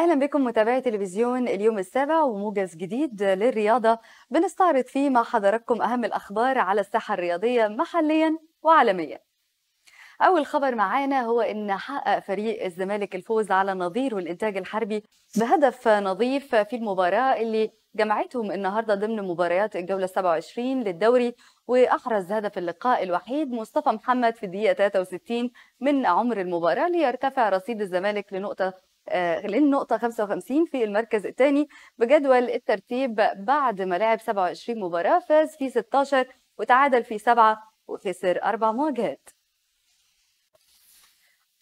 اهلا بكم متابعي تلفزيون اليوم السابع وموجز جديد للرياضه بنستعرض فيه مع حضراتكم اهم الاخبار على الساحه الرياضيه محليا وعالميا. اول خبر معانا هو ان حقق فريق الزمالك الفوز على نظيره الانتاج الحربي بهدف نظيف في المباراه اللي جمعتهم النهارده ضمن مباريات الجوله 27 للدوري واحرز هدف اللقاء الوحيد مصطفى محمد في الدقيقه 63 من عمر المباراه ليرتفع رصيد الزمالك لنقطه آه، للنقطة 55 في المركز الثاني بجدول الترتيب بعد ما لعب 27 مباراة فاز في 16 وتعادل في 7 وخسر أربع مواجهات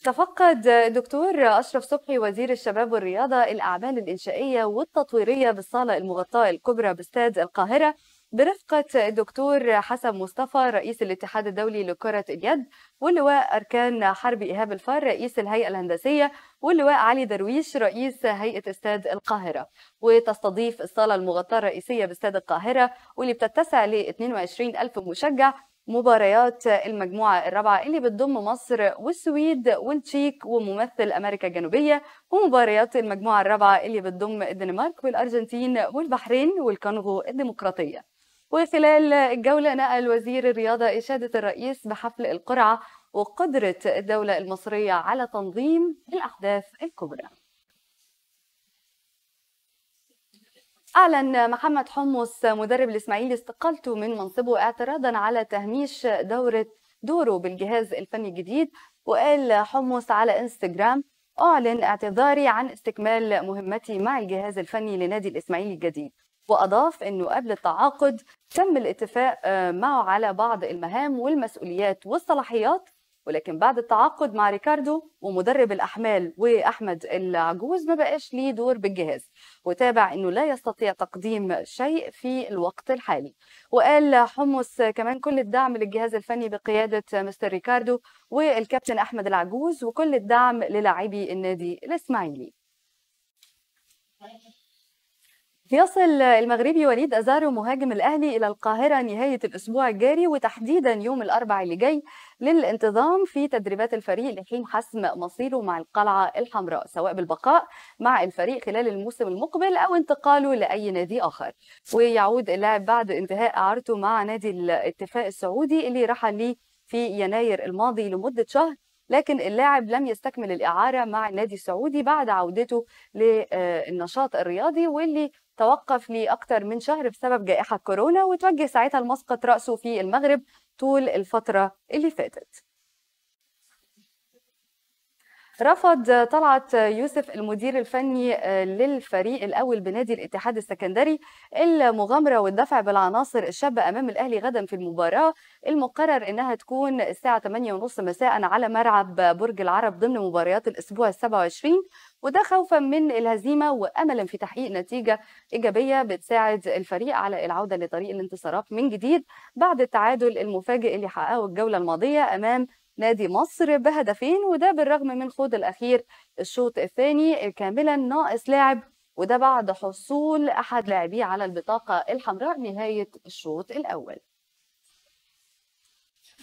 تفقد الدكتور أشرف صبحي وزير الشباب والرياضة الأعمال الإنشائية والتطويرية بالصالة المغطاة الكبرى باستاد القاهرة برفقة الدكتور حسن مصطفى رئيس الاتحاد الدولي لكرة اليد واللواء أركان حرب إيهاب الفار رئيس الهيئة الهندسية واللواء علي درويش رئيس هيئة استاد القاهرة وتستضيف الصالة المغطاة الرئيسية باستاد القاهرة واللي بتتسع ل 22 ألف مشجع مباريات المجموعة الرابعة اللي بتضم مصر والسويد والتشيك وممثل أمريكا الجنوبية ومباريات المجموعة الرابعة اللي بتضم الدنمارك والأرجنتين والبحرين والكونغو الديمقراطية وخلال الجولة نقل وزير الرياضة إشادة الرئيس بحفل القرعة وقدرة الدولة المصرية على تنظيم الأحداث الكبرى أعلن محمد حمص مدرب الإسماعيلي استقالته من منصبه اعتراضا على تهميش دورة دوره بالجهاز الفني الجديد وقال حمص على انستجرام أعلن اعتذاري عن استكمال مهمتي مع الجهاز الفني لنادي الإسماعيلي الجديد وأضاف أنه قبل التعاقد تم الاتفاق آه، معه على بعض المهام والمسؤوليات والصلاحيات ولكن بعد التعاقد مع ريكاردو ومدرب الاحمال واحمد العجوز ما بقاش ليه دور بالجهاز وتابع انه لا يستطيع تقديم شيء في الوقت الحالي وقال حمص كمان كل الدعم للجهاز الفني بقياده مستر ريكاردو والكابتن احمد العجوز وكل الدعم للاعبي النادي الاسماعيلي يصل المغربي وليد أزارو مهاجم الأهلي إلى القاهرة نهاية الأسبوع الجاري وتحديدا يوم الأربع اللي جاي للانتظام في تدريبات الفريق لحين حسم مصيره مع القلعة الحمراء سواء بالبقاء مع الفريق خلال الموسم المقبل أو انتقاله لأي نادي آخر ويعود اللاعب بعد انتهاء إعارته مع نادي الاتفاق السعودي اللي رحل ليه في يناير الماضي لمدة شهر لكن اللاعب لم يستكمل الإعارة مع النادي السعودي بعد عودته للنشاط آه، الرياضي واللي توقف لأكثر من شهر بسبب جائحة كورونا وتوجه ساعتها لمسقط رأسه في المغرب طول الفترة اللي فاتت رفض طلعت يوسف المدير الفني آه، للفريق الاول بنادي الاتحاد السكندري المغامره والدفع بالعناصر الشابه امام الاهلي غدا في المباراه المقرر انها تكون الساعه 8:30 مساء على ملعب برج العرب ضمن مباريات الاسبوع ال 27 وده خوفا من الهزيمه واملا في تحقيق نتيجه ايجابيه بتساعد الفريق على العوده لطريق الانتصارات من جديد بعد التعادل المفاجئ اللي حققه الجوله الماضيه امام نادي مصر بهدفين وده بالرغم من خوض الأخير الشوط الثاني كاملا ناقص لاعب وده بعد حصول أحد لاعبيه على البطاقة الحمراء نهاية الشوط الأول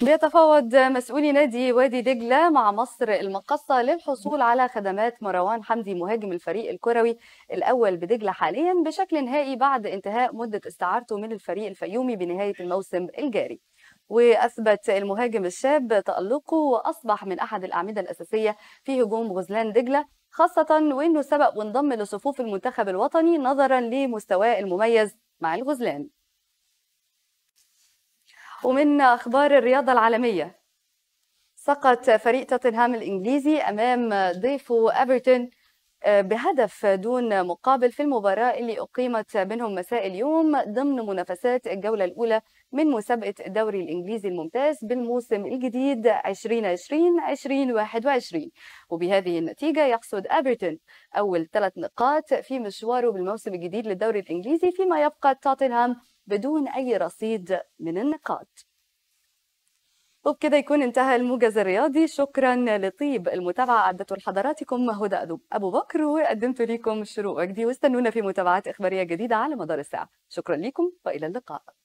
بيتفاوض مسؤولي نادي وادي دجلة مع مصر المقصة للحصول على خدمات مروان حمدي مهاجم الفريق الكروي الأول بدجلة حاليا بشكل نهائي بعد انتهاء مدة استعارته من الفريق الفيومي بنهاية الموسم الجاري وأثبت المهاجم الشاب تألقه وأصبح من أحد الأعمدة الأساسية في هجوم غزلان دجلة خاصة وأنه سبق وانضم لصفوف المنتخب الوطني نظرا لمستواه المميز مع الغزلان ومن أخبار الرياضة العالمية سقط فريق توتنهام الإنجليزي أمام ضيفه أبرتون بهدف دون مقابل في المباراة اللي أقيمت بينهم مساء اليوم ضمن منافسات الجولة الأولى من مسابقة الدوري الإنجليزي الممتاز بالموسم الجديد 2020-2021 وبهذه النتيجة يقصد أبرتون أول ثلاث نقاط في مشواره بالموسم الجديد للدوري الإنجليزي فيما يبقى توتنهام بدون أي رصيد من النقاط وبكده يكون انتهى الموجز الرياضي شكرا لطيب المتابعه عدت لحضراتكم هدى ابو بكر وقدمت لكم شروق وجدي واستنونا في متابعات اخباريه جديده على مدار الساعه شكرا لكم والى اللقاء